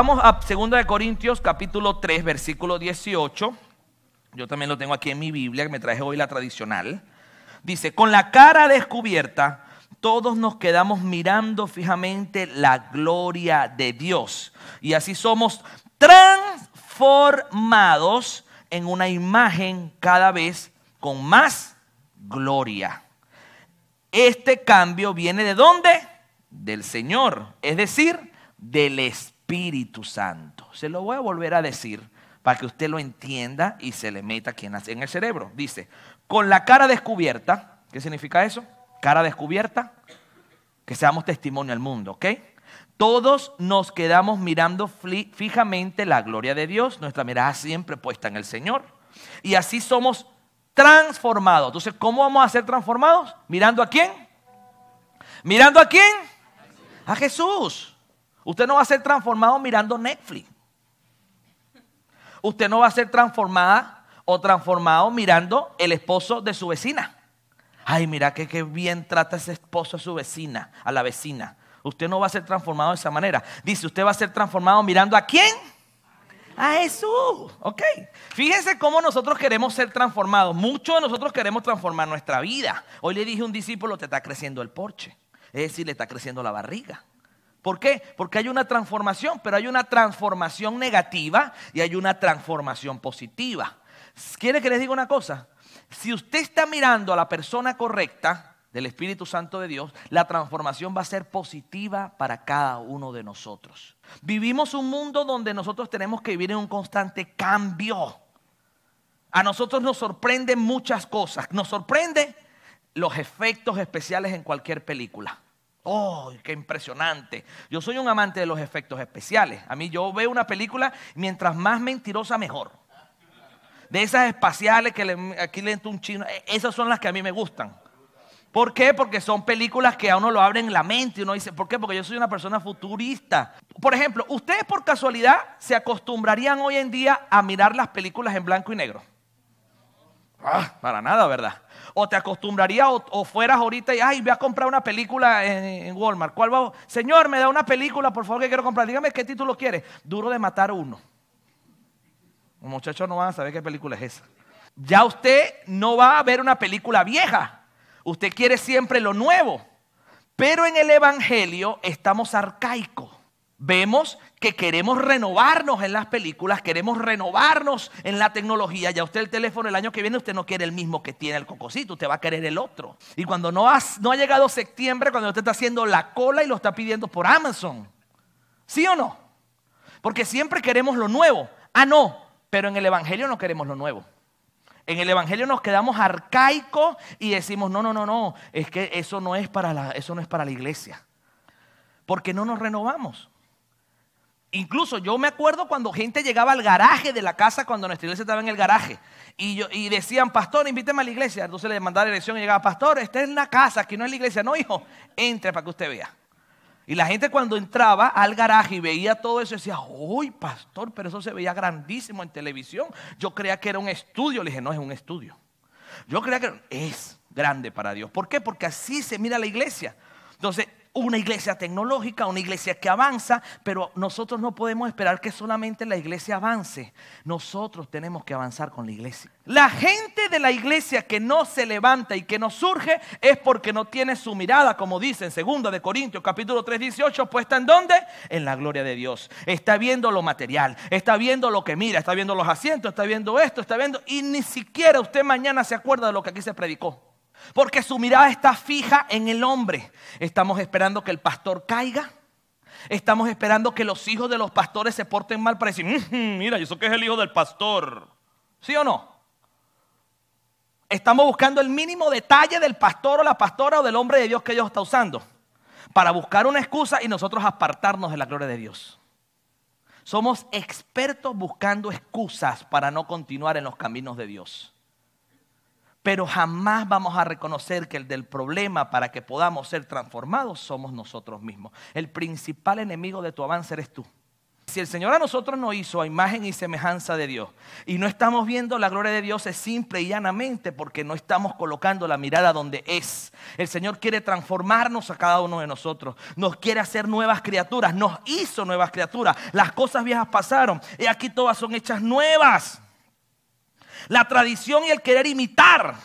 Vamos a 2 Corintios capítulo 3, versículo 18. Yo también lo tengo aquí en mi Biblia, que me traje hoy la tradicional. Dice, con la cara descubierta, todos nos quedamos mirando fijamente la gloria de Dios. Y así somos transformados en una imagen cada vez con más gloria. Este cambio viene de dónde? Del Señor, es decir, del Espíritu Espíritu Santo. Se lo voy a volver a decir para que usted lo entienda y se le meta hace en el cerebro. Dice, con la cara descubierta, ¿qué significa eso? Cara descubierta, que seamos testimonio al mundo, ¿ok? Todos nos quedamos mirando fijamente la gloria de Dios, nuestra mirada siempre puesta en el Señor. Y así somos transformados. Entonces, ¿cómo vamos a ser transformados? ¿Mirando a quién? ¿Mirando a quién? A Jesús. Usted no va a ser transformado mirando Netflix. Usted no va a ser transformada o transformado mirando el esposo de su vecina. Ay, mira qué bien trata ese esposo a su vecina, a la vecina. Usted no va a ser transformado de esa manera. Dice, usted va a ser transformado mirando a quién? A Jesús. Ok. Fíjense cómo nosotros queremos ser transformados. Muchos de nosotros queremos transformar nuestra vida. Hoy le dije a un discípulo, te está creciendo el porche. Es decir, le está creciendo la barriga. ¿Por qué? Porque hay una transformación, pero hay una transformación negativa y hay una transformación positiva. ¿Quiere que les diga una cosa? Si usted está mirando a la persona correcta del Espíritu Santo de Dios, la transformación va a ser positiva para cada uno de nosotros. Vivimos un mundo donde nosotros tenemos que vivir en un constante cambio. A nosotros nos sorprenden muchas cosas. Nos sorprende los efectos especiales en cualquier película. ¡Oh, qué impresionante! Yo soy un amante de los efectos especiales. A mí yo veo una película, mientras más mentirosa, mejor. De esas espaciales que aquí le entra un chino, e, esas son las que a mí me gustan. ¿Por qué? Porque son películas que a uno lo abren la mente y uno dice, ¿por qué? Porque yo soy una persona futurista. Por ejemplo, ¿ustedes por casualidad se acostumbrarían hoy en día a mirar las películas en blanco y negro? Ah, para nada, ¿verdad? o te acostumbrarías o, fueras ahorita y, ay, voy a comprar una película en, Walmart. ¿Cuál va? Señor, me da una película, por favor, que quiero comprar. Dígame qué título quiere. Duro de matar uno. Los muchachos no van a saber qué película es esa. Ya usted no va a ver una película vieja. Usted quiere siempre lo nuevo. Pero en el Evangelio estamos arcaicos. Vemos que queremos renovarnos en las películas, queremos renovarnos en la tecnología. Ya usted el teléfono el año que viene, usted no quiere el mismo que tiene el cocosito, usted va a querer el otro. Y cuando no, no ha llegado septiembre, cuando usted está haciendo la cola y lo está pidiendo por Amazon. ¿Sí o no? Porque siempre queremos lo nuevo. Ah, no, pero en el Evangelio no queremos lo nuevo. En el Evangelio nos quedamos arcaicos y decimos, no, no, no, no, es que eso no es para la, eso no es para la iglesia. Porque no nos renovamos. Incluso yo me acuerdo cuando gente llegaba al garaje de la casa, cuando nuestra iglesia estaba en el garaje, y, yo, decían, pastor, invíteme a la iglesia. Entonces le mandaba la elección y llegaba, pastor, esta es la casa, aquí no es la iglesia. No, hijo, entre para que usted vea. Y la gente cuando entraba al garaje y veía todo eso decía, uy, pastor, pero eso se veía grandísimo en televisión. Yo creía que era un estudio. Le dije, no es un estudio. Yo creía que es grande para Dios. ¿Por qué? Porque así se mira la iglesia. Entonces, una iglesia tecnológica, una iglesia que avanza, pero nosotros no podemos esperar que solamente la iglesia avance. Nosotros tenemos que avanzar con la iglesia. La gente de la iglesia que no se levanta y que no surge es porque no tiene su mirada, como dice en 2 de Corintios capítulo 3, 18, puesta en donde? En la gloria de Dios. Está viendo lo material, está viendo lo que mira, está viendo los asientos, está viendo esto, está viendo, y ni siquiera usted mañana se acuerda de lo que aquí se predicó. Porque su mirada está fija en el hombre. Estamos esperando que el pastor caiga. Estamos esperando que los hijos de los pastores se porten mal para decir, mira, ¿y eso que es el hijo del pastor. ¿Sí o no? Estamos buscando el mínimo detalle del pastor o la pastora o del hombre de Dios que Dios está usando para buscar una excusa y nosotros apartarnos de la gloria de Dios. Somos expertos buscando excusas para no continuar en los caminos de Dios. Pero jamás vamos a reconocer que el del problema para que podamos ser transformados somos nosotros mismos. El principal enemigo de tu avance eres tú. Si el Señor a nosotros nos hizo a imagen y semejanza de Dios y no estamos viendo la gloria de Dios es simple y llanamente porque no estamos colocando la mirada donde es. El Señor quiere transformarnos a cada uno de nosotros. Nos quiere hacer nuevas criaturas. Nos hizo nuevas criaturas. Las cosas viejas pasaron y aquí todas son hechas nuevas. La tradición y el querer imitar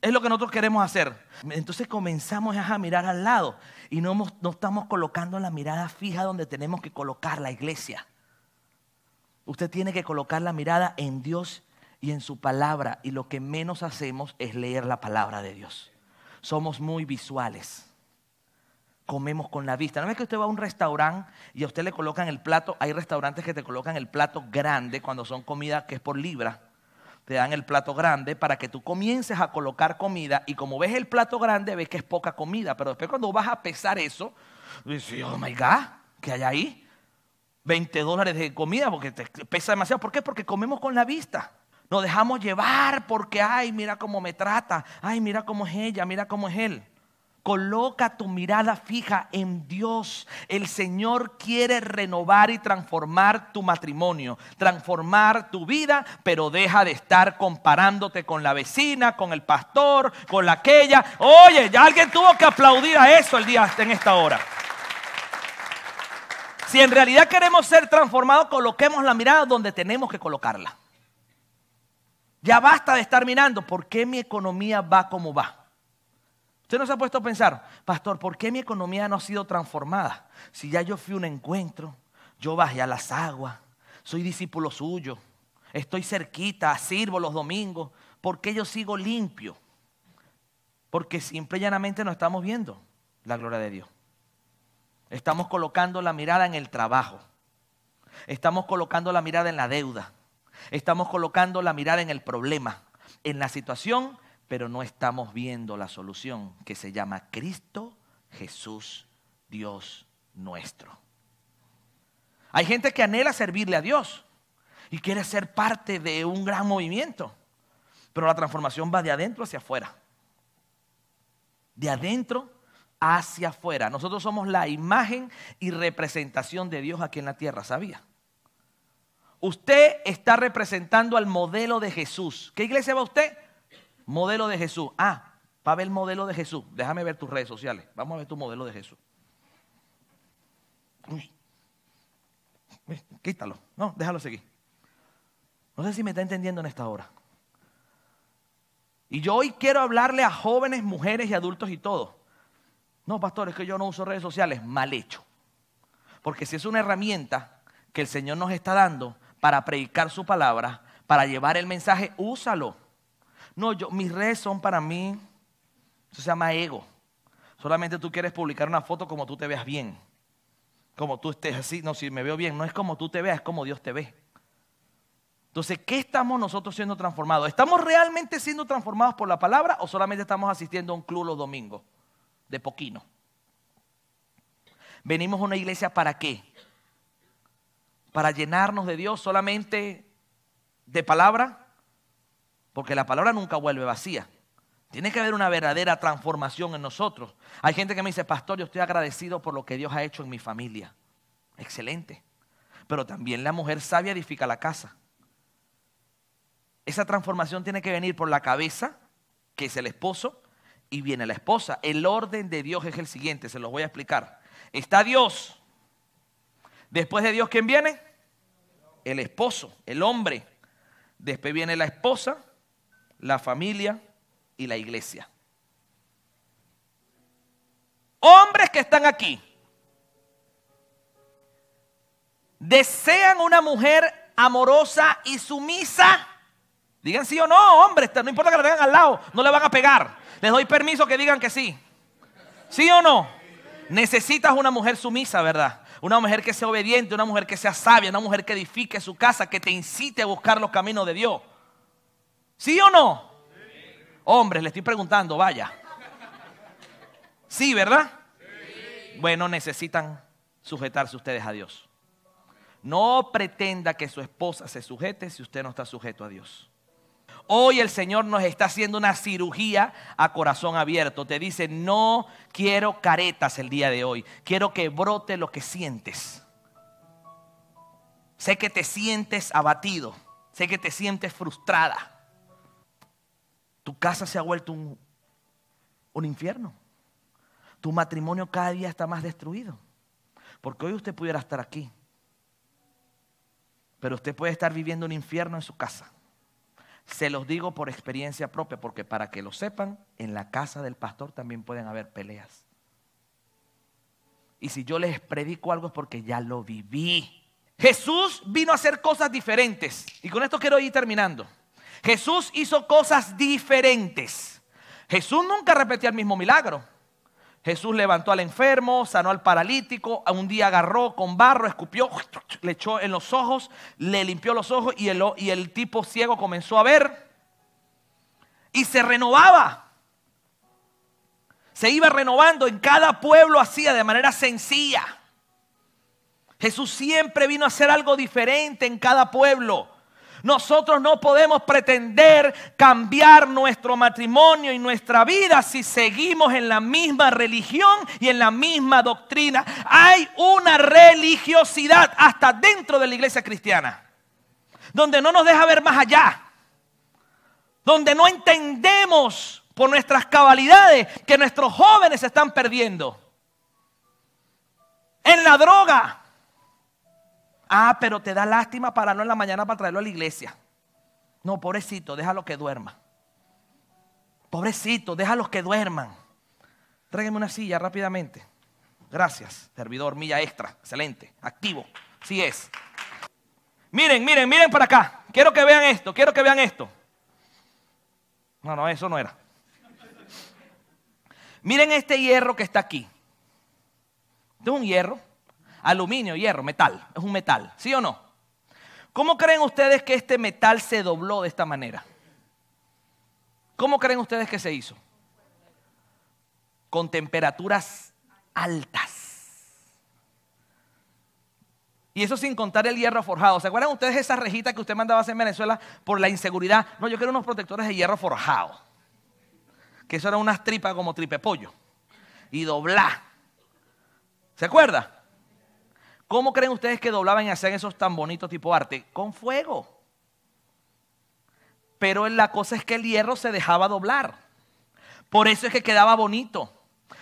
es lo que nosotros queremos hacer. Entonces comenzamos a mirar al lado y no, estamos colocando la mirada fija donde tenemos que colocar la iglesia. Usted tiene que colocar la mirada en Dios y en su palabra. Y lo que menos hacemos es leer la palabra de Dios. Somos muy visuales. Comemos con la vista. No es que usted va a un restaurante y a usted le colocan el plato. Hay restaurantes que te colocan el plato grande cuando son comida que es por libra te dan el plato grande para que tú comiences a colocar comida y como ves el plato grande ves que es poca comida, pero después cuando vas a pesar eso, dices, oh my God, ¿qué hay ahí? 20 dólares de comida porque te pesa demasiado. ¿Por qué? Porque comemos con la vista. Nos dejamos llevar porque, ay, mira cómo me trata, ay, mira cómo es ella, mira cómo es él. Coloca tu mirada fija en Dios. El Señor quiere renovar y transformar tu matrimonio, transformar tu vida, pero deja de estar comparándote con la vecina, con el pastor, con la aquella. Oye, ya alguien tuvo que aplaudir a eso el día en esta hora. Si en realidad queremos ser transformados, coloquemos la mirada donde tenemos que colocarla. Ya basta de estar mirando por qué mi economía va como va. Usted nos ha puesto a pensar, pastor, ¿por qué mi economía no ha sido transformada? Si ya yo fui un encuentro, yo bajé a las aguas, soy discípulo suyo, estoy cerquita, sirvo los domingos, ¿por qué yo sigo limpio? Porque simple y llanamente no estamos viendo la gloria de Dios. Estamos colocando la mirada en el trabajo. Estamos colocando la mirada en la deuda. Estamos colocando la mirada en el problema, en la situación pero no estamos viendo la solución que se llama Cristo Jesús, Dios nuestro. Hay gente que anhela servirle a Dios y quiere ser parte de un gran movimiento, pero la transformación va de adentro hacia afuera. De adentro hacia afuera. Nosotros somos la imagen y representación de Dios aquí en la tierra, ¿sabía? Usted está representando al modelo de Jesús. ¿Qué iglesia va usted? Modelo de Jesús. Ah, para ver el modelo de Jesús, déjame ver tus redes sociales. Vamos a ver tu modelo de Jesús. Quítalo. No, déjalo seguir. No sé si me está entendiendo en esta hora. Y yo hoy quiero hablarle a jóvenes, mujeres y adultos y todo. No, pastor, es que yo no uso redes sociales. Mal hecho. Porque si es una herramienta que el Señor nos está dando para predicar su palabra, para llevar el mensaje, úsalo. No, yo, mis redes son para mí. Eso se llama ego. Solamente tú quieres publicar una foto como tú te veas bien. Como tú estés así. No, si me veo bien, no es como tú te veas, es como Dios te ve. Entonces, ¿qué estamos nosotros siendo transformados? ¿Estamos realmente siendo transformados por la palabra o solamente estamos asistiendo a un club los domingos de poquino? Venimos a una iglesia para qué? Para llenarnos de Dios solamente de palabra porque la palabra nunca vuelve vacía. Tiene que haber una verdadera transformación en nosotros. Hay gente que me dice, pastor, yo estoy agradecido por lo que Dios ha hecho en mi familia. Excelente. Pero también la mujer sabia edifica la casa. Esa transformación tiene que venir por la cabeza, que es el esposo, y viene la esposa. El orden de Dios es el siguiente, se los voy a explicar. Está Dios. Después de Dios, ¿quién viene? El esposo, el hombre. Después viene la esposa, la familia y la iglesia. Hombres que están aquí desean una mujer amorosa y sumisa. Digan sí o no, hombres, no importa que la tengan al lado, no le van a pegar. Les doy permiso que digan que sí. ¿Sí o no? Necesitas una mujer sumisa, ¿verdad? Una mujer que sea obediente, una mujer que sea sabia, una mujer que edifique su casa, que te incite a buscar los caminos de Dios. ¿Sí o no? Hombre, Hombres, le estoy preguntando, vaya. Sí, ¿verdad? Bueno, necesitan sujetarse ustedes a Dios. No pretenda que su esposa se sujete si usted no está sujeto a Dios. Hoy el Señor nos está haciendo una cirugía a corazón abierto. Te dice, no quiero caretas el día de hoy. Quiero que brote lo que sientes. Sé que te sientes abatido. Sé que te sientes frustrada. Tu casa se ha vuelto un, un infierno. Tu matrimonio cada día está más destruido. Porque hoy usted pudiera estar aquí. Pero usted puede estar viviendo un infierno en su casa. Se los digo por experiencia propia, porque para que lo sepan, en la casa del pastor también pueden haber peleas. Y si yo les predico algo es porque ya lo viví. Jesús vino a hacer cosas diferentes. Y con esto quiero ir terminando. Jesús hizo cosas diferentes. Jesús nunca repetía el mismo milagro. Jesús levantó al enfermo, sanó al paralítico, un día agarró con barro, escupió, le echó en los ojos, le limpió los ojos y el, y el tipo ciego comenzó a ver. Y se renovaba se iba renovando, en cada pueblo hacía de manera sencilla. Jesús siempre vino a hacer algo diferente en cada pueblo. Nosotros no podemos pretender cambiar nuestro matrimonio y nuestra vida si seguimos en la misma religión y en la misma doctrina. Hay una religiosidad hasta dentro de la iglesia cristiana, donde no nos deja ver más allá, donde no entendemos por nuestras cabalidades que nuestros jóvenes se están perdiendo. En la droga, Ah, pero te da lástima pararlo en la mañana para traerlo a la iglesia. No, pobrecito, déjalo que duerma. Pobrecito, déjalo que duerman. Tráigame una silla rápidamente. Gracias, servidor, milla extra, excelente, activo. Así es. Miren, miren, miren para acá. Quiero que vean esto, quiero que vean esto. No, no, eso no era. Miren este hierro que está aquí. Este es un hierro. Aluminio, hierro, metal. Es un metal, ¿sí o no? ¿Cómo creen ustedes que este metal se dobló de esta manera? ¿Cómo creen ustedes que se hizo? Con temperaturas altas. Y eso sin contar el hierro forjado. ¿Se acuerdan ustedes de esa rejita que usted mandaba hacer en Venezuela por la inseguridad? No, yo quiero unos protectores de hierro forjado. Que eso era unas tripas como tripe pollo. Y doblar. ¿Se acuerda? ¿Cómo creen ustedes que doblaban y hacían esos tan bonitos tipo arte? Con fuego. Pero la cosa es que el hierro se dejaba doblar. Por eso es que quedaba bonito.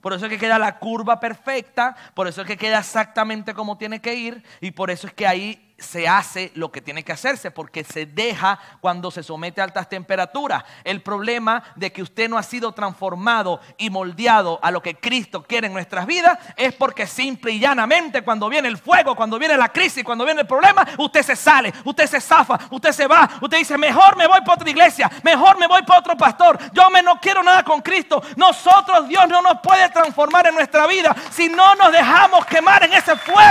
Por eso es que queda la curva perfecta. Por eso es que queda exactamente como tiene que ir. Y por eso es que ahí se hace lo que tiene que hacerse porque se deja cuando se somete a altas temperaturas. El problema de que usted no ha sido transformado y moldeado a lo que Cristo quiere en nuestras vidas es porque simple y llanamente cuando viene el fuego, cuando viene la crisis, cuando viene el problema, usted se sale, usted se zafa, usted se va, usted dice, mejor me voy para otra iglesia, mejor me voy para otro pastor, yo me no quiero nada con Cristo. Nosotros Dios no nos puede transformar en nuestra vida si no nos dejamos quemar en ese fuego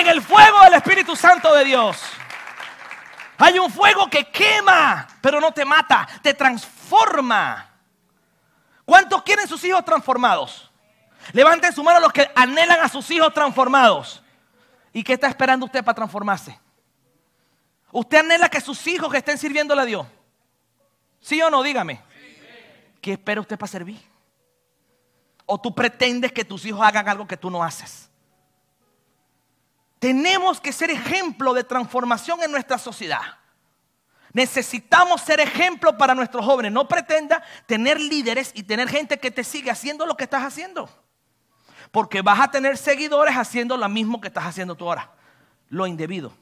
en el fuego del Espíritu Santo de Dios. Hay un fuego que quema, pero no te mata, te transforma. ¿Cuántos quieren sus hijos transformados? Levanten su mano los que anhelan a sus hijos transformados. ¿Y qué está esperando usted para transformarse? Usted anhela que sus hijos estén sirviéndole a Dios. ¿Sí o no? Dígame. ¿Qué espera usted para servir? ¿O tú pretendes que tus hijos hagan algo que tú no haces? Tenemos que ser ejemplo de transformación en nuestra sociedad. Necesitamos ser ejemplo para nuestros jóvenes. No pretenda tener líderes y tener gente que te sigue haciendo lo que estás haciendo. Porque vas a tener seguidores haciendo lo mismo que estás haciendo tú ahora. Lo indebido.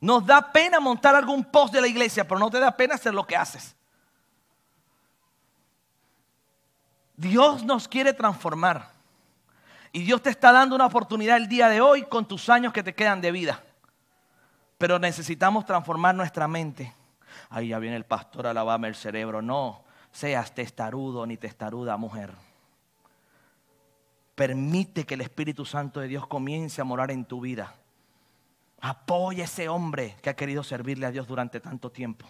Nos da pena montar algún post de la iglesia, pero no te da pena hacer lo que haces. Dios nos quiere transformar. Y Dios te está dando una oportunidad el día de hoy con tus años que te quedan de vida. Pero necesitamos transformar nuestra mente. Ahí ya viene el pastor a lavarme el cerebro. No seas testarudo ni testaruda mujer. Permite que el Espíritu Santo de Dios comience a morar en tu vida. Apoya a ese hombre que ha querido servirle a Dios durante tanto tiempo.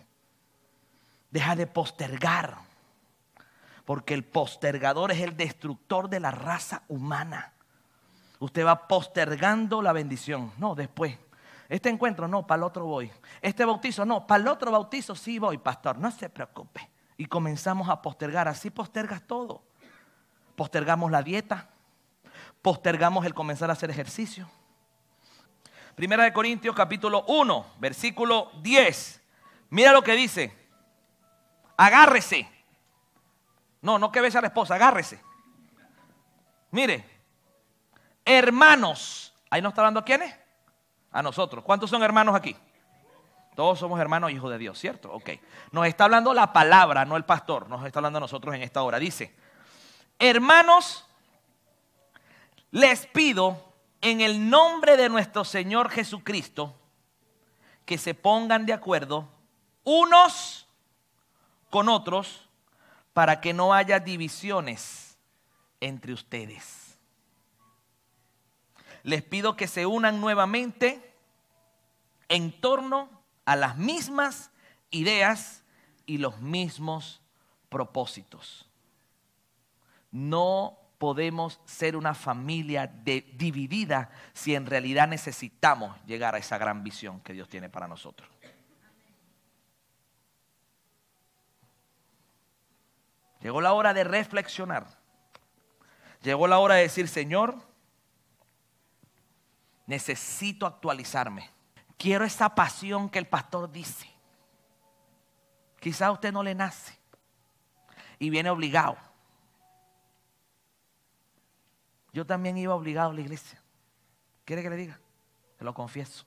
Deja de postergar porque el postergador es el destructor de la raza humana. Usted va postergando la bendición. No, después. Este encuentro no, para el otro voy. Este bautizo no, para el otro bautizo sí voy, pastor. No se preocupe. Y comenzamos a postergar. Así postergas todo. Postergamos la dieta. Postergamos el comenzar a hacer ejercicio. Primera de Corintios capítulo 1, versículo 10. Mira lo que dice. Agárrese. No, no que bese a la esposa, agárrese. Mire, hermanos. Ahí nos está hablando a quiénes? A nosotros. ¿Cuántos son hermanos aquí? Todos somos hermanos hijos de Dios, ¿cierto? Ok. Nos está hablando la palabra, no el pastor. Nos está hablando a nosotros en esta hora. Dice, hermanos, les pido en el nombre de nuestro Señor Jesucristo que se pongan de acuerdo unos con otros para que no haya divisiones entre ustedes. Les pido que se unan nuevamente en torno a las mismas ideas y los mismos propósitos. No podemos ser una familia dividida si en realidad necesitamos llegar a esa gran visión que Dios tiene para nosotros. Llegó la hora de reflexionar. Llegó la hora de decir, Señor, necesito actualizarme. Quiero esa pasión que el pastor dice. Quizá a usted no le nace y viene obligado. Yo también iba obligado a la iglesia. ¿Quiere que le diga? Se lo confieso.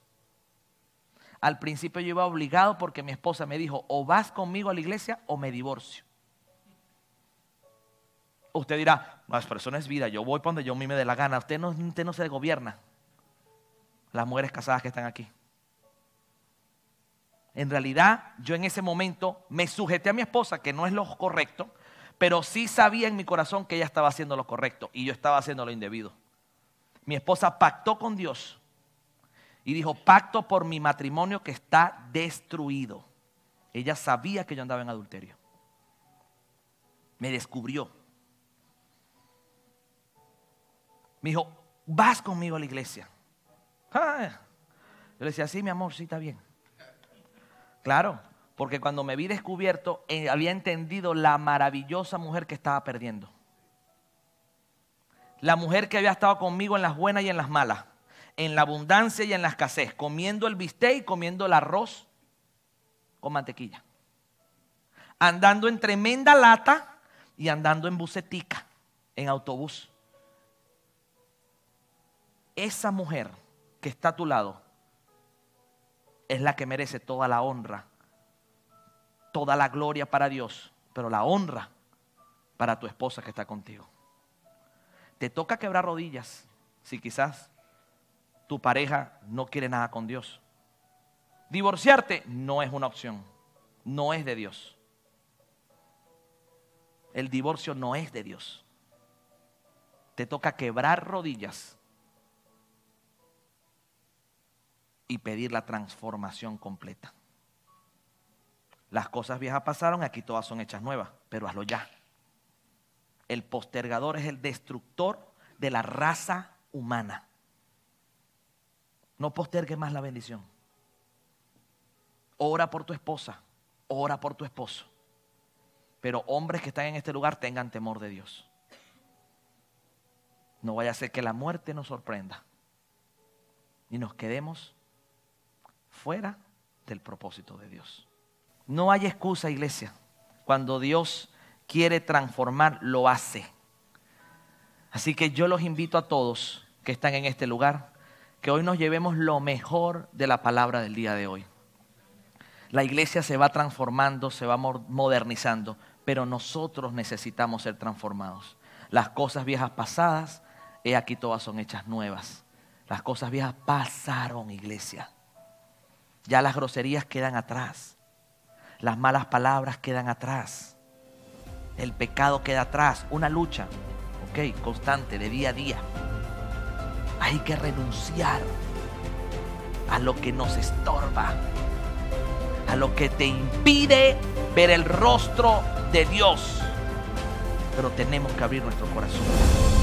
Al principio yo iba obligado porque mi esposa me dijo, o vas conmigo a la iglesia o me divorcio. Usted dirá, las personas es vida, yo voy para donde yo a mí me dé la gana. Usted no, usted no se gobierna. Las mujeres casadas que están aquí. En realidad, yo en ese momento me sujeté a mi esposa, que no es lo correcto, pero sí sabía en mi corazón que ella estaba haciendo lo correcto y yo estaba haciendo lo indebido. Mi esposa pactó con Dios y dijo, pacto por mi matrimonio que está destruido. Ella sabía que yo andaba en adulterio. Me descubrió. Me dijo, vas conmigo a la iglesia. Ah, yo le decía, sí, mi amor, sí, está bien. Claro, porque cuando me vi descubierto, eh, había entendido la maravillosa mujer que estaba perdiendo. La mujer que había estado conmigo en las buenas y en las malas, en la abundancia y en la escasez, comiendo el bistec y comiendo el arroz con mantequilla. Andando en tremenda lata y andando en bucetica, en autobús esa mujer que está a tu lado es la que merece toda la honra, toda la gloria para Dios, pero la honra para tu esposa que está contigo. Te toca quebrar rodillas si quizás tu pareja no quiere nada con Dios. Divorciarte no es una opción, no es de Dios. El divorcio no es de Dios. Te toca quebrar rodillas y pedir la transformación completa. Las cosas viejas pasaron, aquí todas son hechas nuevas, pero hazlo ya. El postergador es el destructor de la raza humana. No postergue más la bendición. Ora por tu esposa, ora por tu esposo. Pero hombres que están en este lugar tengan temor de Dios. No vaya a ser que la muerte nos sorprenda y nos quedemos fuera del propósito de Dios. No hay excusa, iglesia. Cuando Dios quiere transformar, lo hace. Así que yo los invito a todos que están en este lugar, que hoy nos llevemos lo mejor de la palabra del día de hoy. La iglesia se va transformando, se va modernizando, pero nosotros necesitamos ser transformados. Las cosas viejas pasadas, he aquí todas son hechas nuevas. Las cosas viejas pasaron, iglesia. Ya las groserías quedan atrás. Las malas palabras quedan atrás. El pecado queda atrás. Una lucha, ok, constante, de día a día. Hay que renunciar a lo que nos estorba, a lo que te impide ver el rostro de Dios. Pero tenemos que abrir nuestro corazón.